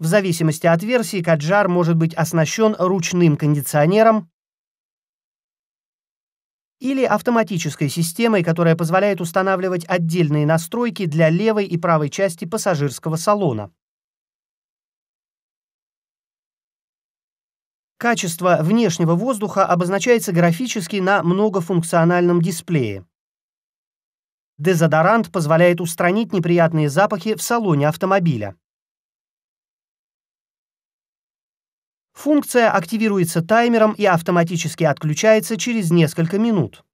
В зависимости от версии Каджар может быть оснащен ручным кондиционером или автоматической системой, которая позволяет устанавливать отдельные настройки для левой и правой части пассажирского салона. Качество внешнего воздуха обозначается графически на многофункциональном дисплее. Дезодорант позволяет устранить неприятные запахи в салоне автомобиля. Функция активируется таймером и автоматически отключается через несколько минут.